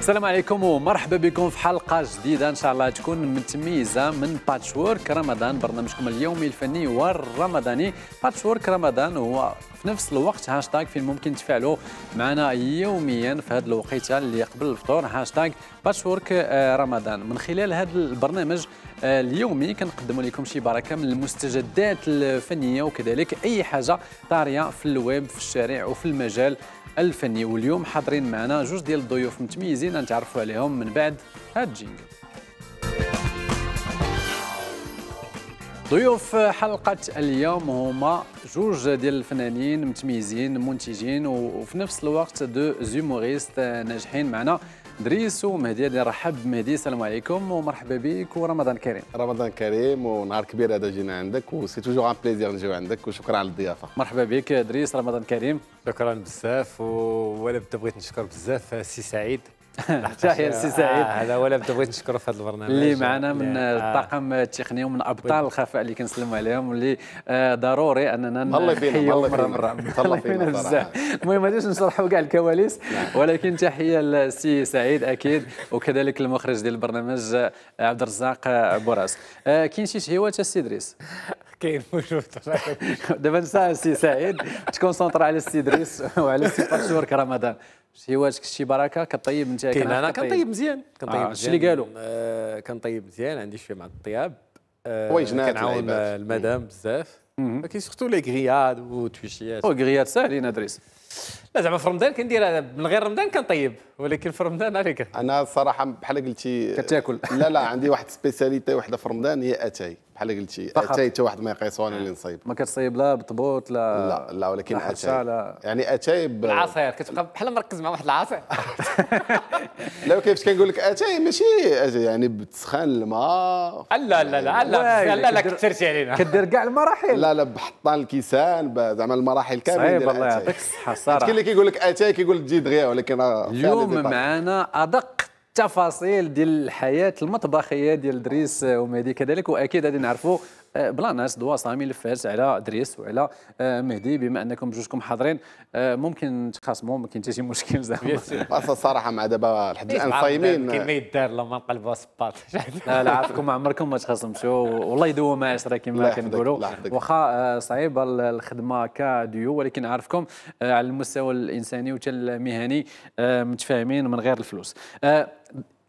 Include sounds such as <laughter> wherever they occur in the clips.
السلام عليكم ومرحبا بكم في حلقه جديده ان شاء الله تكون متميزه من باتشورك رمضان برنامجكم اليومي الفني والرمضاني باتشورك رمضان هو في نفس الوقت هاشتاغ فين ممكن تفعلوا معنا يوميا في هذه الوقيته اللي قبل الفطور هاشتاغ باتشورك آه، رمضان من خلال هذا البرنامج آه، اليومي كنقدموا لكم شي بركه من المستجدات الفنيه وكذلك اي حاجه طاريه في الويب في الشارع وفي المجال الفني واليوم حاضرين معنا جوج ديال الضيوف متميزين غنتعرفوا عليهم من بعد هاد الجينجل ضيوف حلقة اليوم هما جوج ديال الفنانين متميزين منتجين وفي نفس الوقت دو زوموريست ناجحين معنا دريس ومهدي اللي رحب مهدي السلام عليكم ومرحبا بك ورمضان كريم رمضان كريم ونهار كبير هذا جينا عندك وسي توجور ان بليزير نجيو عندك وشكرا على الضيافه مرحبا بك دريس رمضان كريم شكرا بزاف ولا بغيت نشكر بزاف سي سعيد <laughs> تحيه للسي سعيد آه، هذا ولا بغيت نشكره في هذا البرنامج اللي معنا من آه. الطاقم التقني ومن ابطال الخفاء اللي كنسلموا عليهم واللي آه، ضروري اننا نحييهم مره مره الله فينا بزاف المهم غاديش نشرحوا كاع الكواليس نعم. ولكن تحيه للسي سعيد اكيد وكذلك المخرج ديال البرنامج عبد الرزاق بوراس كاين شي تهيوات السي ادريس كاين موجود <laughs> دابا نسى السي سعيد تكونسونطرا على السي ادريس وعلى السي باشور رمضان شي واش كشتي بركه كطيب انت كاين انا كنطيب مزيان كنطيب آه اللي قالوا آه، كنطيب مزيان عندي شويه مع الطياب آه كنعاون المدام بزاف ولكن سورتو لي غرياد وتويشيات او غرياد ساهلين ادريس لا زعما في رمضان كندير من غير رمضان كنطيب ولكن في رمضان عليك انا الصراحه بحال قلتي كتاكل لا لا عندي واحد سبيسياليتي وحده في رمضان هي اتاي بحال قلتي حتى حتى واحد ما وانا إيه. اللي نصيب ما كتصيب لا بطبوط لا لا لا ولكن اتاي يعني اتاي بالعصير العصير كتبقى بحال مركز مع واحد العصير <laughs> لا ولكن كنقول لك اتاي ماشي يعني بتسخان الماء لا لا لا لا لا لا كثرتي علينا كدير كاع المراحل لا لا بحطان الكيسان زعما المراحل كامله صعيب الله يعطيك الصحه الصراحه كاين اللي كيقول لك اتاي كيقول لك تجي دغيا ولكن اليوم معنا ادق التفاصيل ديال الحياه المطبخيه ديال دريس وميدي كذلك واكيد غادي نعرفوا أه، بلاناس دوا سامي الفارس على ادريس وعلى أه، مهدي بما انكم بجوجكم حاضرين أه، ممكن تخاصموا ما كاين حتى شي مشكل زعما الصراحه <laughs> مع دابا لحد الان صايمين كيما يدار لما نقلبوا سباط <laughs> لا عافاكم عارفكم ما عمركم ما تخاصمتوا والله يدوم عشره كما كنقولوا واخا صعيبه الخدمه كديو ولكن عارفكم على المستوى الانساني وحتى المهني متفاهمين من غير الفلوس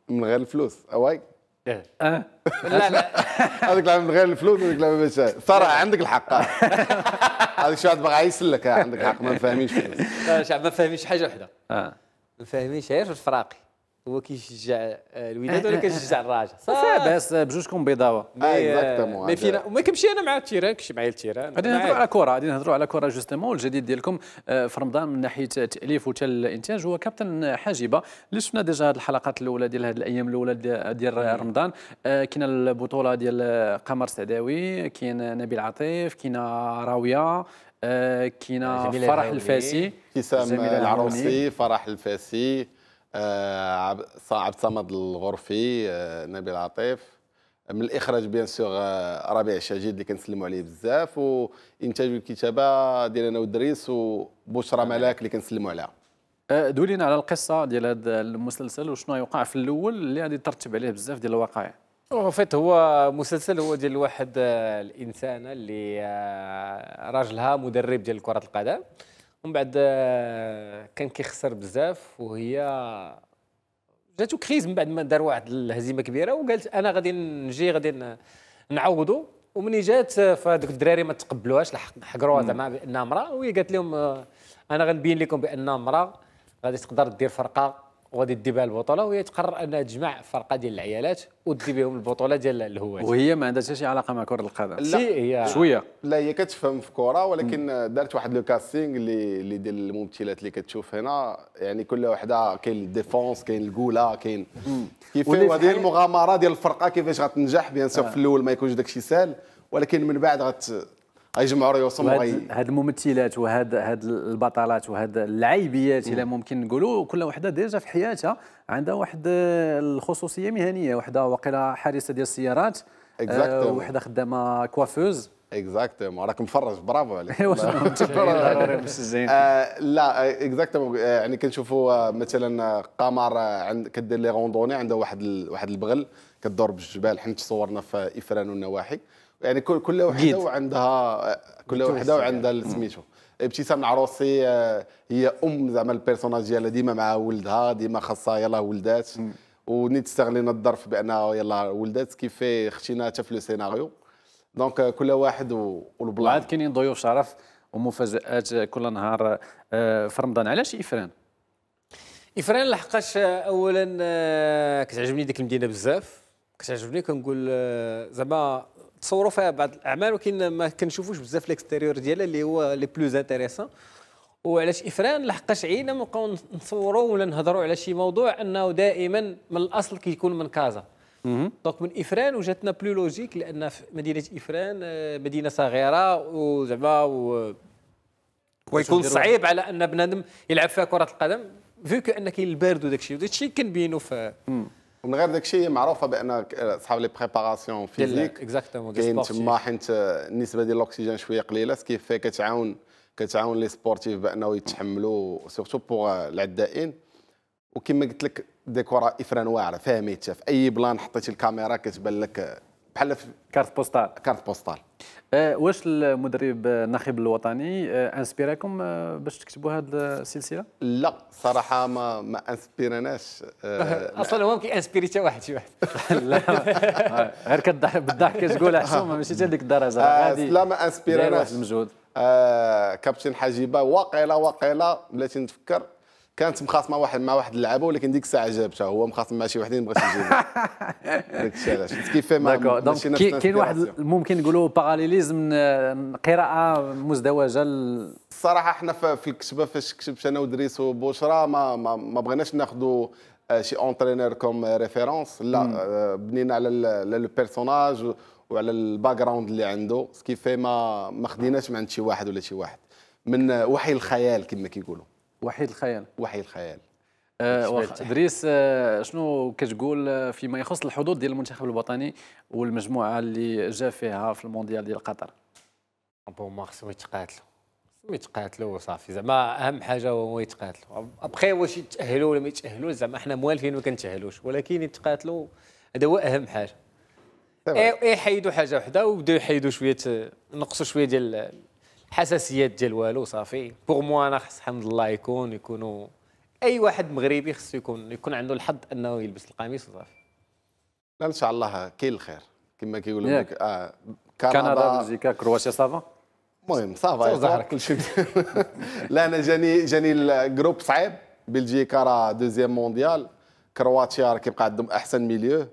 من غير الفلوس اواي إيه. أه؟ لا لا هذاك من غير الفلوس هذاك لعبه باش ثرى عندك الحق <laughs> هذاك شو باغي يسلك عندك الحق ما فاهمينش ما فاهمينش حاجه وحده آه. ما فاهمينش غير الفراقي هو كيشجع الوداد ولا كيشجع الراجل صافي باس بجوجكم بيضاوه اكزاكتومون مي فينا وما كنمشي انا مع التيران كنمشي معايا التيران غادي نهضروا على كره غادي نهضروا على كره جوستومون الجديد ديالكم في رمضان من ناحيه التاليف وحتى الانتاج هو كابتن حاجبه اللي شفنا ديجا هذه الحلقات الاولى ديال هذه الايام الاولى ديال رمضان كاين البطوله ديال قمر سعداوي كاين نبيل عطيف كاين راويه كاين فرح الفاسي ابتسام العروسي فرح الفاسي آه، عبد الصمد الغرفي آه، نبيل عطيف من الاخراج بيان سور آه، ربيع الشاجيد اللي كنسلموا عليه بزاف وانتاج الكتابه ديال انا ودريس وبشرى ملاك اللي كنسلموا عليها دولينا على القصه ديال هذا المسلسل وشنو يوقع في الاول اللي غادي ترتب عليه بزاف ديال الوقائع وفيت هو مسلسل هو ديال واحد الانسانه اللي راجلها مدرب ديال كره القدم ومن بعد آه، كان كيخسر بزاف وهي جاتو كريز من بعد ما دار واحد الهزيمه كبيره وقالت انا غادي نجي غادي نعوضو ومني جات آه، فهذوك الدراري ما تقبلوهاش حقروها زعما بانها امراه وهي قالت لهم آه، انا غنبين لكم بان امراه غادي تقدر دير فرقه وغادي دي بها البطوله وهي تقرر انها تجمع فرقه ديال العيالات ودي بهم البطوله ديال الهواة وهي ما عندها حتى شي علاقه مع كره القدم لا هي شويه لا هي كتفهم في كره ولكن دارت واحد لو كاستينغ اللي اللي ديال الممثلات اللي كتشوف هنا يعني كل وحده كاين الديفونس كاين الكوله كاين كيف هذه المغامره ديال الفرقه كيفاش غتنجح بيان سور آه. في الاول ما يكونش داك الشيء سهل ولكن من بعد غت غيجمعوا ريوسهم وغي هاد الممثلات وهاد هاد البطلات وهاد العيبيات الا ممكن نقولوا كل وحده ديجا في حياتها عندها واحد الخصوصيه مهنيه وحده واقيلا حارسه ديال السيارات آه وحده خدامه كوافوز اكزاكتومون راك مفرج برافو عليك <laughs> <laughs> <laughs> آه، لا اكزاكتومون آه، يعني كنشوفوا آه، مثلا قمر عند كدير لي روندوني عندها واحد واحد البغل كدور بالجبال حنا تصورنا في افران والنواحي يعني كل كل وحده وعندها كل وحده يعني. وعندها سميتو ابتسام العروسي آه، هي ام زعما البيرسوناج ديالها ديما مع ولدها ديما خاصها يلاه ولدات ونيت استغلينا الظرف بان يلاه ولدات كيف اختينا حتى في لو سيناريو دونك آه، كل واحد والبلان عاد كاينين ضيوف شرف ومفاجات كل نهار آه، في رمضان علاش افران افران لحقاش اولا كتعجبني ديك المدينه بزاف كتعجبني كنقول زعما تصوروا فيها بعض الاعمال ولكن ما كنشوفوش بزاف ليكستيريور ديالها اللي هو لي بلوز انتريسون وعلاش افران لحقاش عينا نبقاو نصوروا ولا نهضروا على شي موضوع انه دائما من الاصل كيكون من كازا دونك من افران وجاتنا بلو لوجيك لان مدينه افران آه، مدينه صغيره وزعما و ويكون صعيب على ان بنادم يلعب فيها كره القدم فيو كو ان كاين البرد وداك الشيء وداك الشيء كنبينو في ومن غير داك الشيء معروفه بان اصحاب لي بريباراسيون فيزيك اكزاكتومون كاين تما حيت النسبه ديال الاكسجين شويه قليله سكيف فيه كتعاون كتعاون لي سبورتيف بانه يتحملوا سورتو بوغ العدائين وكما قلت لك ديكورا افران واعره فاهم في اي بلان حطيتي الكاميرا كتبان لك بحال كارت بوستال كارت بوستال أه، واش المدرب الناخب الوطني أه، انسبيراكم أه، باش تكتبوا هذه السلسله؟ لا صراحه ما ما انسبيرناش <laughs> اصلا هو انسبيري حتى واحد شي واحد <laughs> لا غير كضحك بالضحك كتقول احسن <laughs> ماشي حتى ديك الدرجه غادي لا ما انسبيرناش المجهود كابتن حجيبه واقيلا واقيلا بلاتي نتفكر كانت مخاصمه واحد مع واحد اللعابه ولكن ديك الساعه جابتها هو مخاصم مع شي وحدين بغات يجيبها <laughs> داك الشيء علاش شفت كيف ما كاين واحد ممكن نقولوا باراليليزم قراءه مزدوجه الصراحه حنا في الكتبه فاش كتبت انا ودريس وبشرى ما ما, ما بغيناش ناخذوا آه، شي اونترينور كوم ريفيرونس لا آه، بنينا على لو بيرسوناج وعلى الباك جراوند اللي عنده في ما ما خديناش من عند شي واحد ولا شي واحد من وحي الخيال كما كيقولوا وحيد الخيال وحيد الخيال آه، ادريس آه شنو كتقول آه، فيما يخص الحظوظ ديال المنتخب الوطني والمجموعه اللي جا فيها في المونديال ديال قطر هما ah خصهم يتقاتلوا خصهم يتقاتلوا وصافي زعما اهم حاجه هو يتقاتلوا ابخي واش يتاهلوا ولا ما يتاهلوش زعما حنا موالفين ما كنتاهلوش ولكن يتقاتلوا هذا هو اهم حاجه اي إيه، حيدوا حاجه وحده وبداو يحيدوا شويه نقصوا شويه ديال حساسيات ديال والو صافي بوغ مو انا خص حمد الله يكون يكونوا اي واحد مغربي خصو يكون يكون عنده الحظ انه يلبس القميص وصافي لا ان شاء الله كاين الخير كما كيقولوا لك اه كندا بلجيكا كرواتيا صافا المهم صافا كل شيء لا انا جاني جاني الجروب صعيب بلجيكا راه دوزيام مونديال كرواتيا راه كيبقى عندهم احسن ميليو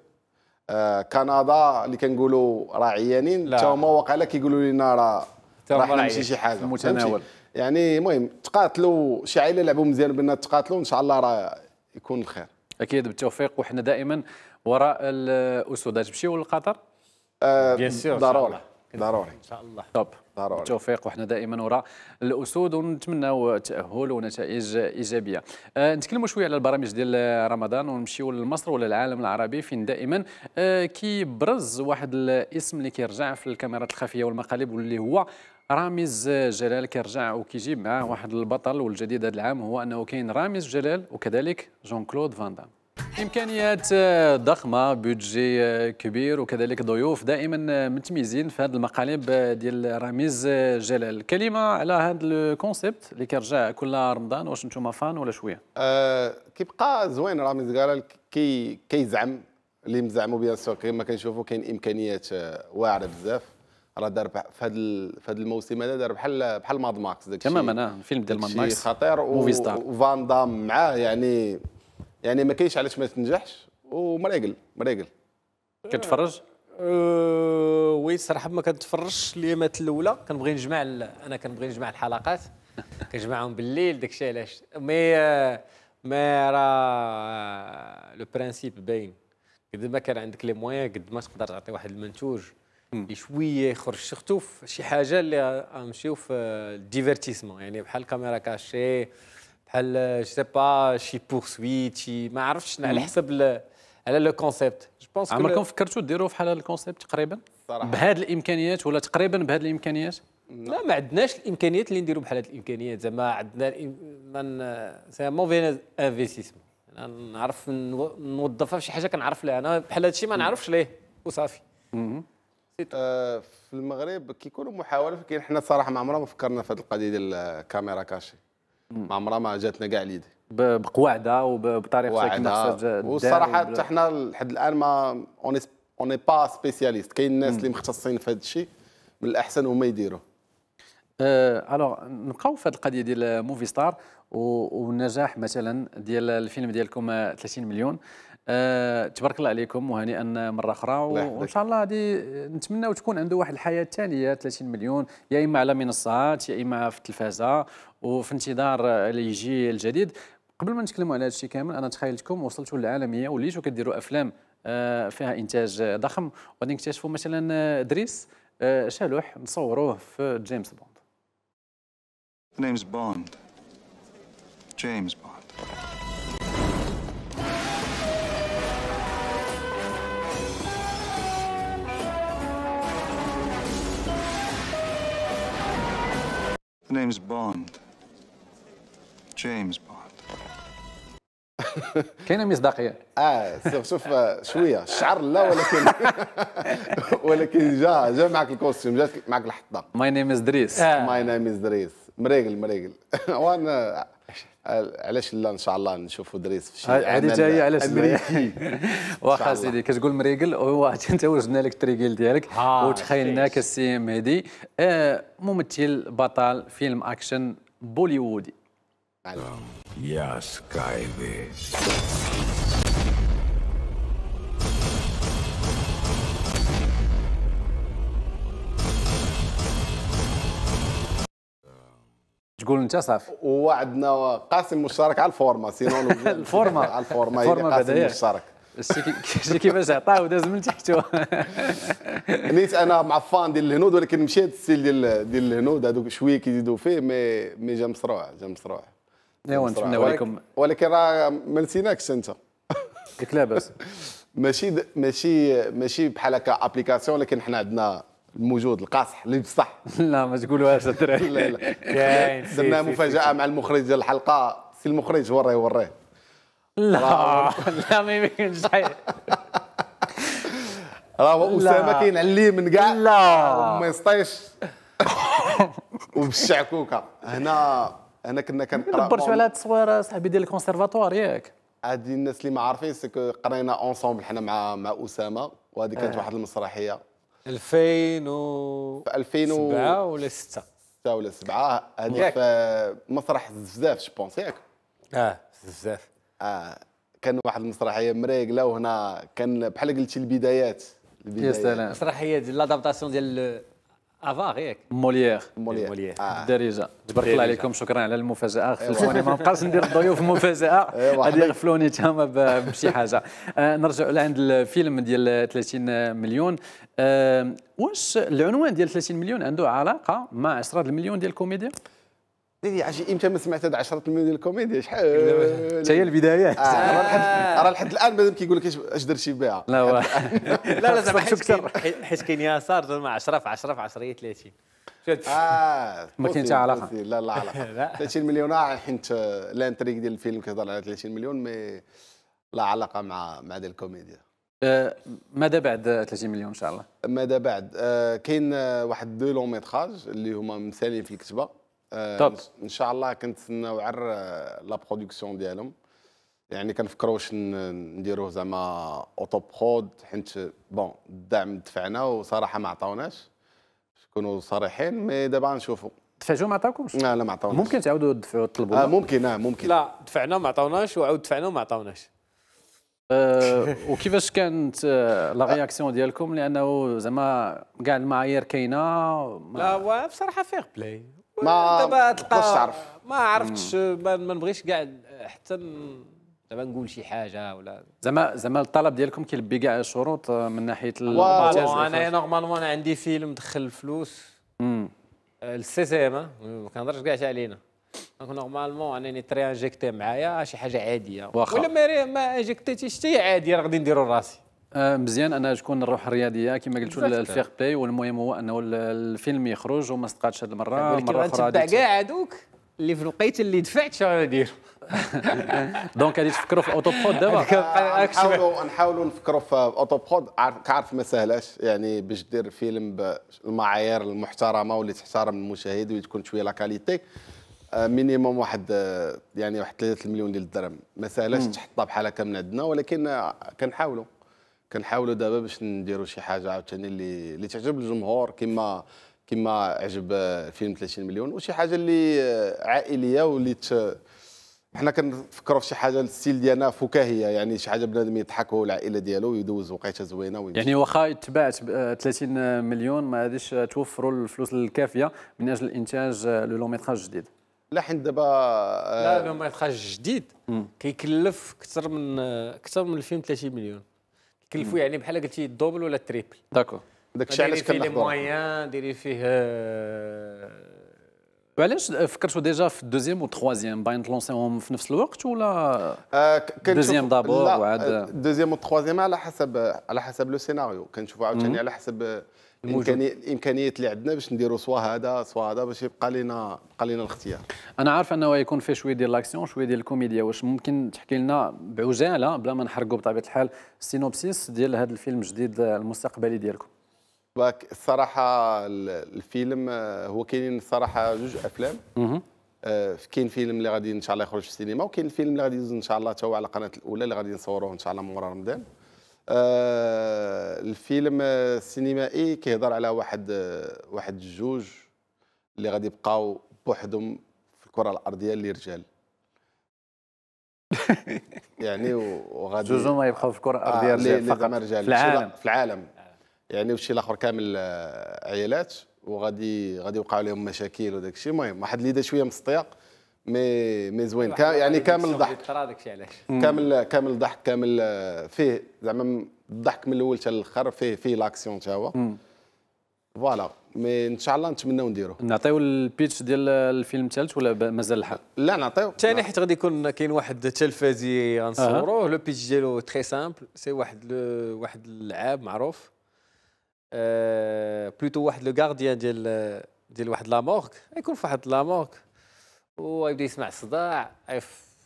آه كندا اللي كنقولوا راه عيانين حتى هما واقع كيقولوا لنا راه راح نمشي شي حاجه متناول يعني المهم تقاتلوا شي عائله لعبوا مزيان بيننا تقاتلوا ان شاء الله راه يكون الخير اكيد بالتوفيق وحنا دائما وراء الاسود تمشيو لقطر آه ضروره ضروري ان شاء الله طب ضروري بالتوفيق وحنا دائما وراء الاسود ونتمناو تاهل ونتائج ايجابيه أه نتكلموا شويه على البرامج ديال رمضان ونمشيو لمصر ولا العالم العربي فين دائما أه كيبرز واحد الاسم اللي كيرجع في الكاميرات الخفيه والمقالب واللي هو رامز جلال كيرجع وكيجيب معاه واحد البطل والجديد هذا العام هو انه كاين رامز جلال وكذلك جون كلود فان دام امكانيات ضخمه بودجي كبير وكذلك ضيوف دائما متميزين في هذه المقالب ديال رميز جلال كلمه على هذا الكونسيبت اللي كيرجع كل رمضان واش نتوما فان ولا شويه أه كيبقى زوين رميز جلال كي كيزعم اللي مزعمو بها السوق كما كنشوفوا كاين امكانيات واعره بزاف راه دار في هذا في هذا الموسم هذا دار بحال بحال ماد ماكس تماما الفيلم آه، ديال ماد ماكس خطير وفان دام معاه يعني يعني ما كاينش علاش ما تنجحش ومراقل مراقل كتفرج أه وي الصراحه ما كنتفرجش الايامات الاولى كنبغي نجمع انا كنبغي نجمع الحلقات <laughs> كنجمعهم بالليل داكشي علاش مي مي راه آه، لو برانسيب باين قد ما كان عندك لي موان قد ما تقدر تعطي واحد المنتوج اللي شويه يخرج في شي حاجه اللي نمشيو في الديفيرتيسمون يعني بحال كاميرا كاشي بحال جو سي با شي بورسويت شي ما عرفتش على حسب على لو كونسيبت جو بونس عمركم فكرتوا ديروا بحال هذا الكونسيبت تقريبا بهذه الامكانيات ولا تقريبا بهذه الامكانيات لا ما عندناش الامكانيات اللي نديروا بحال هذه الامكانيات زعما عندنا من سي موفي انفستيسمون نعرف نوظفها في شي حاجه كنعرف لها انا بحال هذا الشيء ما نعرفش ليه وصافي أه، في المغرب كيكونوا محاولات كاين حنا صراحه ما عمرنا ما فكرنا في هذه القضيه ديال الكاميرا كاشي ما عمرها ما جاتنا كاع اليد بقواعده وبطريقه كما والصراحه حتى حنا لحد الان ما اوني با سبيسياليست كاين الناس اللي مختصين في هذا الشيء من الاحسن هما يديروه آه، الوغ نبقاو في هذه القضيه ديال موفي ستار والنجاح مثلا ديال الفيلم ديالكم 30 آه، مليون آه، تبارك الله عليكم وهنيئا مره اخرى وان شاء الله هذه نتمنى تكون عنده واحد الحياه الثانيه 30 مليون يا اما على منصات يا اما في التلفازه وفي انتظار اللي يجي الجديد قبل ما نتكلموا على هذا الشيء كامل انا تخيلتكم وصلتوا للعالميه وليتوا كديروا افلام آه، فيها انتاج ضخم وغادي نكتشفوا مثلا آه، دريس آه، شالوح نصوروه في جيمس بوند جيمس بوند جيمس بوند James Bond. James Bond. <laughs> كاينه مصداقيه اه شوف شوف شويه الشعر لا ولكن <laughs> ولكن جا جا معك الكوستيم جات معك الحطه ماي نيم از دريس ماي نيم از دريس مريقل مريقل <laughs> وانا علاش لا ان شاء الله نشوفوا دريس في شي هذه جايه على امريكي <laughs> واخا سيدي كتقول مريقل وغادي <laughs> انت وجدنا لك تريكيل ديالك وتخيلناك السي مهدي آه ممثل بطل فيلم اكشن بوليوودي يا um, سكاي بيس تقول انت صافي ووعدنا قاسم مشترك على الفورما سينون <laughs> الفورما على الفورما الفورما قاسم مشترك شتي كيفاش عطاه وداز من تحته <laughs> نيت انا مع فان ديال الهنود ولكن مشيت السيل ديال ديال الهنود هذوك شويه كيزيدوا فيه مي مي جا مصروع جا مصروع ايوا نتمناو لكم ولكن راه ما نسيناكش انت قلت لاباس <laughs> ماشي ماشي ماشي بحال هكا ابليكاسيون ولكن حنا عندنا الموجود القاصح اللي بصح <laughs> لا ما تقولوهاش الدراري <laughs> لا لا <laughs> درنا مفاجاه مع المخرج ديال الحلقه سي المخرج وراه وراه لا لا ما يمكنش راه اسامه كاين عليه من كاع لا ما يسطيش وبالشعكوكه هنا هنا كنا كنقراو دبرتوا على هاد التصويره صاحبي ديال الكونسيرفاتوار ياك هادي الناس اللي ما عارفين سكو قرينا اونسومبل حنا مع مع اسامه وهذه كانت آه. واحد المسرحيه 2000 و 2007 ولا 6 6 ولا 7 هذيك في مسرح بزاف جو بونس ياك اه بزاف اه كان واحد المسرحيه مريقله وهنا كان بحال قلتي البدايات يا سلام المسرحيه ديال لادابتاسيون ديال افار ياك موليير موليير الدارجه تبارك الله عليكم شكرا على المفاجاه خلوني ما نبقاش ندير الضيوف مفاجاه غادي يغفلوني تما بشي حاجه آه نرجع لعند الفيلم ديال 30 مليون آه واش العنوان ديال 30 مليون عنده علاقه مع 10 المليون ديال الكوميديا ديدي عرفتي امتى ما سمعت هاد 10 مليون ديال الكوميديا شحال حتى هي البدايات آه، راه لحد الان مازال كيقول لك اش درتي بها لا <laughs> لا لا زعما <laughs> حيت كاين يسار زعما 10 في 10 في 10 30 اه ما كاين حتى علاقه لا لا علاقه 30 <laughs> مليون آه، حيت آه، لانتريك ديال الفيلم كيهضر على 30 مليون مي لا علاقه مع مع ديال الكوميديا ماذا بعد 30 مليون ان شاء الله ماذا بعد كاين واحد دو لون ميتراج اللي هما مثالين في الكتبه آه، طب ان شاء الله كنتسناو عر آه، لا برودكسيون ديالهم يعني كنفكروا واش نديروه زعما اوتو برود حيت بون الدعم دفعنا وصراحه ما عطاوناش نكونوا صريحين مي دابا نشوفوا تفاجئوا ما عطاوكمش؟ لا لا ما عطاوناش ممكن تعاودوا تدفعوا تطلبوا آه ممكن اه ممكن لا دفعنا ما عطاوناش وعاود دفعنا وما عطاوناش أه وكيفاش كانت آه، لا رياكسيون ديالكم لانه زعما كاع المعايير كاينه لا بصراحه فيغ بلاي ما دابا تلقى ما عرفتش ما نبغيش كاع حتى دابا نقول شي حاجه ولا زعما زعما الطلب ديالكم كيلبي كاع الشروط آه، من ناحيه الممتاز انا نورمالمون انا عندي فيلم دخل الفلوس آه، السي سي ام آه، ما كنهضرش كاع علينا دونك نورمالمون انني تري انجيكتي معايا شي حاجه عاديه ولا ما ما انجيكتيتيش حتى هي عاديه راه غادي نديرو راسي آه، مزيان انا تكون الروح الرياضيه كما قلتوا الفيغ بلاي والمهم هو انه الفيلم يخرج وما صدقاتش هذه المره مره الاخرى تبع كاع هذوك اللي في الوقيت اللي دفعت شنو غندير <laughs> دونك غادي تفكروا في اوتو برود دابا <laughs> نحاولوا نحاولوا نفكروا في اوتو برود كعارف ما سهلاش يعني باش دير فيلم بالمعايير المحترمه واللي تحترم المشاهد وتكون شويه لا كاليتي آه، مينيموم واحد آه، يعني واحد 3 مليون ديال الدرهم ما سهلاش تحطها بحال هكا من عندنا ولكن كنحاولوا كنحاولوا دابا باش نديروا شي حاجه عاوتاني اللي اللي تعجب الجمهور كما كما عجب فيلم 30 مليون وشي حاجه اللي عائليه واللي ت... حنا كنفكروا في شي حاجه الستيل ديالنا فكاهيه يعني شي حاجه بنادم يضحك هو العائله ديالو ويدوز وقيته زوينه ويمشي. يعني واخا يتباع 30 مليون ما غاديش توفروا الفلوس الكافيه من اجل انتاج لو لون ميتراج جديد لا حيت دابا آه، لا لو ميتراج جديد كيكلف اكثر من اكثر من الفيلم 30 مليون كلفوا يعني بحال قلتي الدوبل ولا التريبل داكو داك الشيء علاش كنحضر ديري فيه موان ديري فيه آه، وعلاش آه، فكرتوا ديجا في الدوزيام والتخوازيام باين تلونسيهم في نفس الوقت ولا آه دوزيام دابور وعاد آه، دوزيام والتخوازيام على حسب على حسب لو سيناريو كنشوفوا عاوتاني على حسب الامكانيات الامكانيات اللي عندنا باش نديروا سوا هذا سوا هذا باش يبقى لنا يبقى لنا الاختيار انا عارف انه يكون فيه شويه ديال لاكسيون شويه ديال الكوميديا واش ممكن تحكي لنا بعجاله بلا ما نحرقوا بطبيعه الحال السينوبسيس ديال هذا الفيلم الجديد المستقبلي ديالكم باك الصراحه الفيلم آه، هو كاينين الصراحه جوج افلام آه، كاين فيلم اللي غادي ان شاء الله يخرج في السينما وكاين الفيلم اللي غادي يدوز ان شاء الله تا هو على قناه الاولى اللي غادي نصوروه ان شاء الله مورا رمضان آه، الفيلم السينمائي كيهضر على واحد آه، واحد الجوج اللي غادي يبقاو بوحدهم في الكره الارضيه اللي رجال <laughs> يعني وغادي جوج ما يبقاو في الكره آه، الارضيه آه رجال فقط رجال في العالم في العالم يعني وشي الاخر كامل عيالات وغادي غادي يوقعوا لهم مشاكل وداك الشيء المهم واحد اللي شويه مستياق مي مي زوين كام يعني كامل ضحك كامل كامل ضحك كامل فيه زعما الضحك من الاول حتى الاخر فيه فيه لاكسيون حتى هو فوالا مي ان شاء الله نتمناو نديرو نعطيو البيتش ديال الفيلم الثالث ولا مازال الحال لا نعطيو ثاني حيت غادي يكون كاين واحد التلفازي غنصوروه أه. لو بيتش ديالو تري سامبل سي واحد واحد اللعاب معروف أه بلوتو واحد لو غارديان ديال ديال واحد لا مورك يكون في واحد مورك ويبدا يسمع الصداع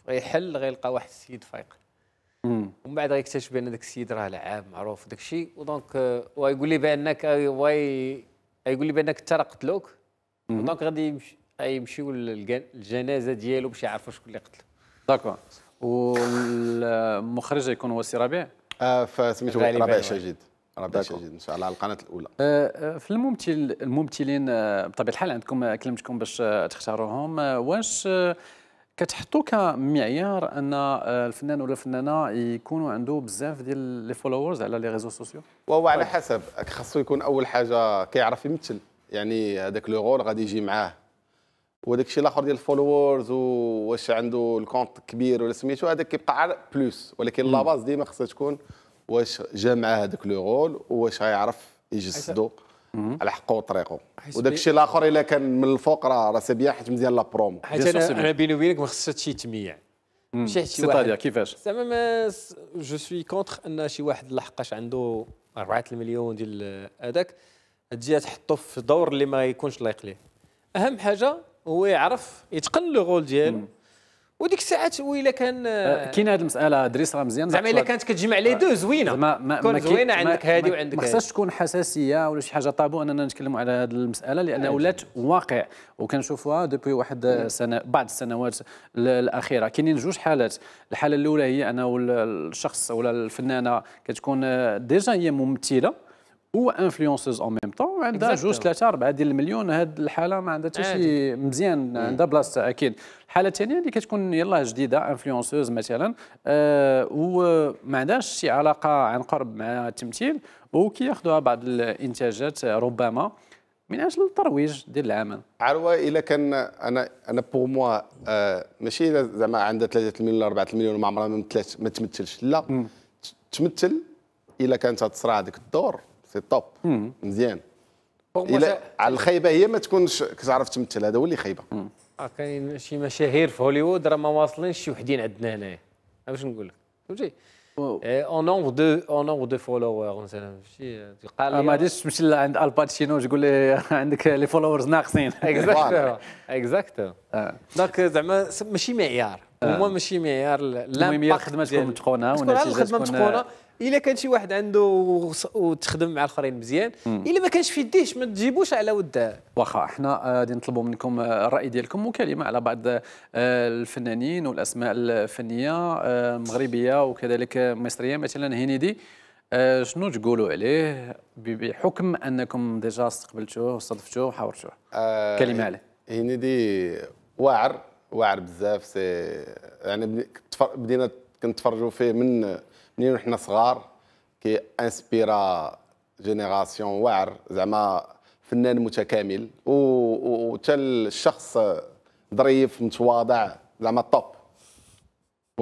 غيحل غيلقى واحد السيد فايق ومن بعد غيكتشف بان داك السيد راه لعاب معروف وداك الشيء ودونك ويقول لي بانك واي يقول لي بانك انت راه قتلوك دونك غادي يمشيو للجنازه ديالو باش يعرفوا شكون اللي قتلو داكو والمخرج يكون هو السي ربيع آه فسميتو ربيع شاجد ربي يسجد ان شاء الله على القناه الاولى أه، أه، في الممثل الممثلين أه، بطبيعه الحال عندكم كلمتكم باش تختاروهم واش كتحطوا كمعيار ان الفنان ولا الفنانه يكونوا عنده بزاف ديال لي فولورز على لي ريزو سوسيو وهو على طيب. حسب خاصو يكون اول حاجه كيعرف يمثل يعني هذاك لو رول غادي يجي معاه وداك الشيء الاخر ديال الفولورز واش عنده الكونت كبير ولا سميتو هذاك كيبقى بلوس ولكن لا باز ديما خصها تكون واش جا مع هذاك لو رول واش غيعرف يجسدو على حقه وطريقه وداك الشيء الاخر الا كان من الفوق راه راه سابيا حيت مزيان لا برومو حيت انا بيني وبينك ما خصش شي تميع ماشي حيت شي واحد كيفاش زعما جو سوي كونتر ان شي واحد لحقاش عنده 4 المليون ديال هذاك تجي تحطو في دور اللي ما يكونش لائق ليه اهم حاجه هو يعرف يتقن لو رول ديالو وديك الساعات وإلا كان أه، كاين هذه المساله دريس راه مزيان زعما الا كانت كتجمع لي دو زوينه ما ما كون زوينه عندك هذه وعندك ما خصهاش تكون حساسيه ولا شي حاجه طابو اننا نتكلموا على هذه المساله لان أيوة. ولات واقع وكنشوفوها دوبوي واحد أيوة. سنه بعض السنوات الاخيره كاينين جوج حالات الحاله الاولى هي انه الشخص ولا الفنانه كتكون آه، ديجا هي ممثله وانفلونسوز اون ميم طون عندها جوج ثلاثه اربعه ديال المليون هاد الحاله ما عندها حتى شي مزيان عندها بلاصتها اكيد الحاله الثانيه اللي كتكون يلاه جديده انفلونسوز مثلا آه وما عندهاش شي علاقه عن قرب مع التمثيل وكياخذوها بعض الانتاجات ربما من اجل الترويج ديال العمل عروه الا كان انا انا بور موا آه ماشي زعما عندها 3 مليون ولا 4 مليون وما عمرها ما تمثلش لا تمثل الا كانت تصرا هذاك الدور سي توب مزيان على الخايبه هي ما تكونش كتعرف تمثل هذا هو اللي خايبه آه، كاين شي مشاهير في هوليوود راه ما واصلينش شي وحدين عندنا هنايا واش نقول لك فهمتي اون نونغ دو اون نونغ دو فولوور مثلا شي قال آه، ما غاديش تمشي عند الباتشينو تقول لي <laughs> عندك لي فولورز ناقصين اكزاكتو اكزاكتو دونك زعما ماشي معيار هما آه. ماشي معيار المهم هي الخدمه تكون متقونه والنتيجه تكون الخدمه متقونه الا كان شي واحد عنده وتخدم مع الاخرين مزيان الا ما كانش في يديهش ما تجيبوش على ودها واخا حنا آه، غادي نطلبوا منكم آه، الراي ديالكم وكلمه على بعض آه، الفنانين والاسماء الفنيه مغربيه وكذلك مصريه مثلا هنيدي شنو تقولوا عليه بحكم انكم ديجا استقبلتوه وصدفتوه وحاورتوه كلمه عليه هنيدي واعر واعر بزاف سي يعني بدينا كنتفرجوا فيه من منين وحنا صغار كي انسبيرا جينيراسيون واعر زعما فنان متكامل و الشخص ظريف متواضع زعما طوب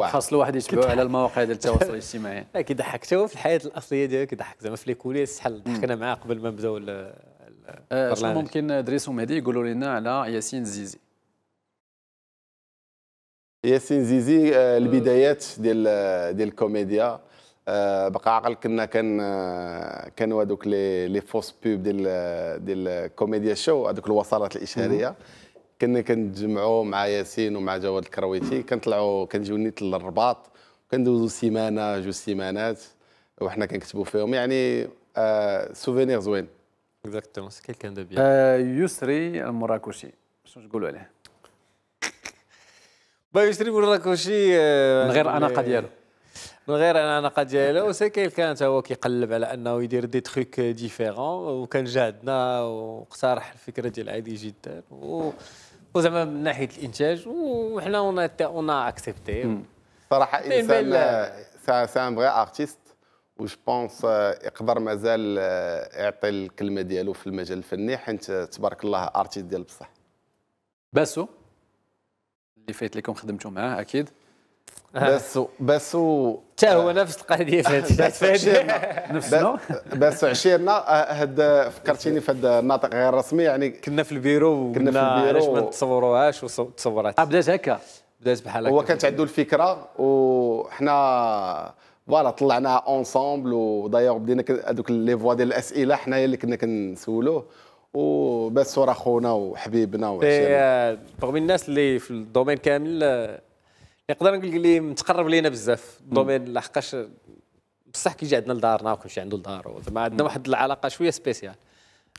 خاص الواحد يتبعو على المواقع ديال التواصل الاجتماعي <laughs> كيضحك حتى هو في الحياه الاصليه ديالو كيضحك زعما في لي كوليس شحال ضحكنا معاه قبل ما نبداو آه، شنو ممكن دريس ومهدي يقولوا لنا على ياسين الزيزي ياسين زيزي آه، آه. البدايات ديال آه، ديال الكوميديا بقى عقل كنا كان كانوا هذوك لي لي فوس بوب ديال ديال الكوميديا شو هذوك الوصلات الاشهاريه كنا كنتجمعوا مع ياسين ومع جواد الكرويتي كنطلعوا كنجيو نيت للرباط كندوزو سيمانه جو سيمانات وحنا كنكتبوا فيهم يعني سوفينير زوين اكزاكتومون سي كيلكان دو بيان يسري المراكشي شنو تقولوا عليه با يشري مراكشي من غير الاناقه ديالو من غير الاناقه ديالو سكيل كان حتى هو كيقلب على انه يدير دي تخيك ديفيرون وكان جا عندنا واقترح الفكره ديال عادي جدا وزعما من ناحيه الانتاج وحنا اون اون اكسبتي صراحه انسان سان فغي ارتيست جو بونس يقدر مازال يعطي الكلمه ديالو في المجال الفني حيت تبارك الله ارتيست ديال بصح باسو اللي فات اللي كون خدمتوا معاه اكيد آه. باسو باسو حتى هو نفس القضيه فات <laughs> فات باسو عشيرنا آه، هاد فكرتيني في هاد الناطق غير رسمي يعني كنا في البيرو كنا في البيرو علاش ما نتصوروهاش وتصورات آه، بدات هكا بدات بحال هكا هو كانت عنده الفكره وحنا فوالا طلعناها اونسومبل ودايوغ بدينا هذوك لي فوا ديال الاسئله حنايا اللي كنا كنسولوه ورا خونا وحبيبنا وعشيرنا بغم الناس اللي في الدومين كامل نقدر نقول اللي متقرب لينا بزاف الدومين لحقاش بصح كيجي عندنا لدارنا وكلشي عنده لدار زعما عندنا واحد العلاقه شويه سبيسيال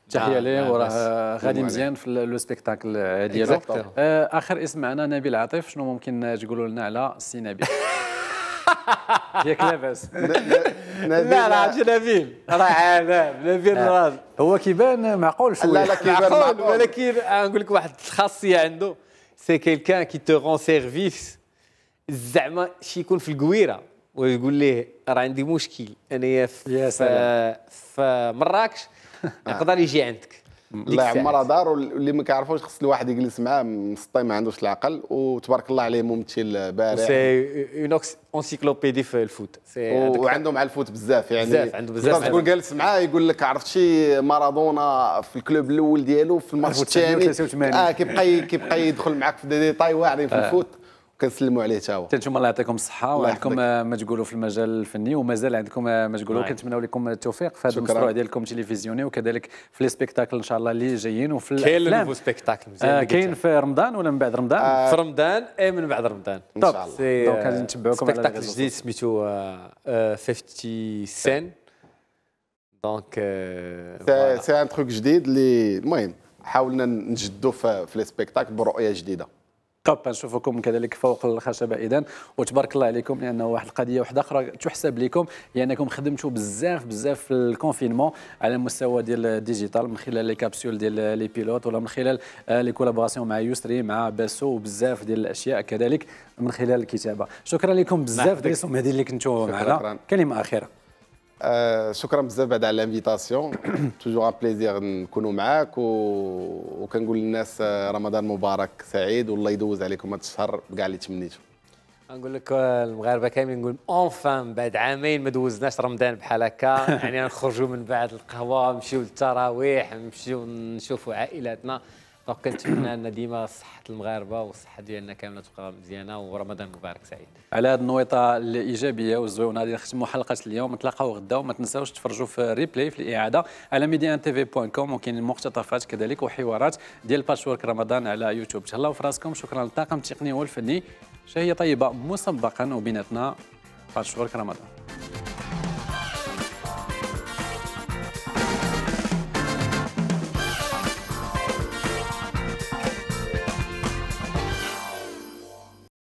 تحيه ليه وراه غادي مزيان في لو سبيكتاكل ديالو آه، اخر اسم معنا نبيل عاطف شنو ممكن تقولوا لنا على السي نبيل <laughs> <laughs> ياك لاباس لا لا عرفتي نبيل راه عالم نبيل راجل آه. هو كيبان معقول شويه لا لا كيبان معقول ولكن نقول لك واحد الخاصيه عنده سي كيلكان كي تو رون سيرفيس زعما شي يكون في الكويره ويقول ليه راه عندي مشكل انايا في, في مراكش يقدر يجي عندك لاعب عمرها دار واللي ما كيعرفوش خص الواحد يجلس معاه مسطي ما عندوش العقل وتبارك الله عليه ممثل بارع سي اون انسيكلوبيدي في الفوت وعنده مع الفوت بزاف يعني بزاف عنده بزاف تقول جالس معاه يقول لك عرفت شي مارادونا في الكلوب الاول ديالو في الماتش الثاني اه كيبقى كيبقى يدخل معاك في ديتاي واعرين يعني في آه. الفوت كنسلموا عليه تا هو الله يعطيكم الصحه وعندكم ما تقولوا في المجال الفني ومازال عندكم ما تقولوا نعم. كنتمناو لكم التوفيق في هذا المشروع ديالكم التلفزيوني وكذلك في لي سبيكتاكل ان شاء الله اللي جايين وفي الافلام كاين سبيكتاكل مزيان آه، كاين في رمضان ولا من بعد رمضان آه في رمضان اي من بعد رمضان ان شاء الله دونك غادي نتبعوكم على سبيكتاكل جديد سميتو 50 آه، آه، سين دونك سي ان تروك جديد اللي المهم حاولنا نجدوا في لي سبيكتاكل برؤيه جديده كابا نشوفكم كذلك فوق الخشبه اذا وتبارك الله عليكم لانه واحد القضيه واحده اخرى تحسب لكم لانكم خدمتوا بزاف بزاف في الكونفينمون على المستوى ديال الديجيتال من خلال لي كابسول ديال لي بيلوت ولا من خلال لي كولابوراسيون مع يسري مع باسو وبزاف ديال الاشياء كذلك من خلال الكتابه شكرا لكم بزاف دريسهم نعم، هذه اللي كنتوا معنا كلمه اخيره Euh, شكرا بزاف بعد على الانفيتاسيون توجور ان بليزير نكونوا معاك و... وكنقول للناس آه، رمضان مبارك سعيد والله يدوز عليكم هذا الشهر بكاع اللي تمنيتو نقول لك آه، المغاربه كاملين نقول اونفان بعد عامين ما دوزناش رمضان بحال هكا <laughs> يعني نخرجوا من بعد القهوه نمشيو للتراويح نمشيو نشوفوا عائلاتنا وكنتمنى ان ديما صحه المغاربه والصحه ديالنا كامله تبقى مزيانه ورمضان مبارك سعيد على هذه النويطه الايجابيه والزوينه غادي نختموا حلقه اليوم نتلاقاو غدا وما تنساوش تفرجوا في ريبلاي في الاعاده على ميديان تي في بوان كوم وكاين المقتطفات كذلك وحوارات ديال باشورك رمضان على يوتيوب تهلاو في راسكم شكرا للطاقم التقني والفني شهيه طيبه مسبقا وبيناتنا باشورك رمضان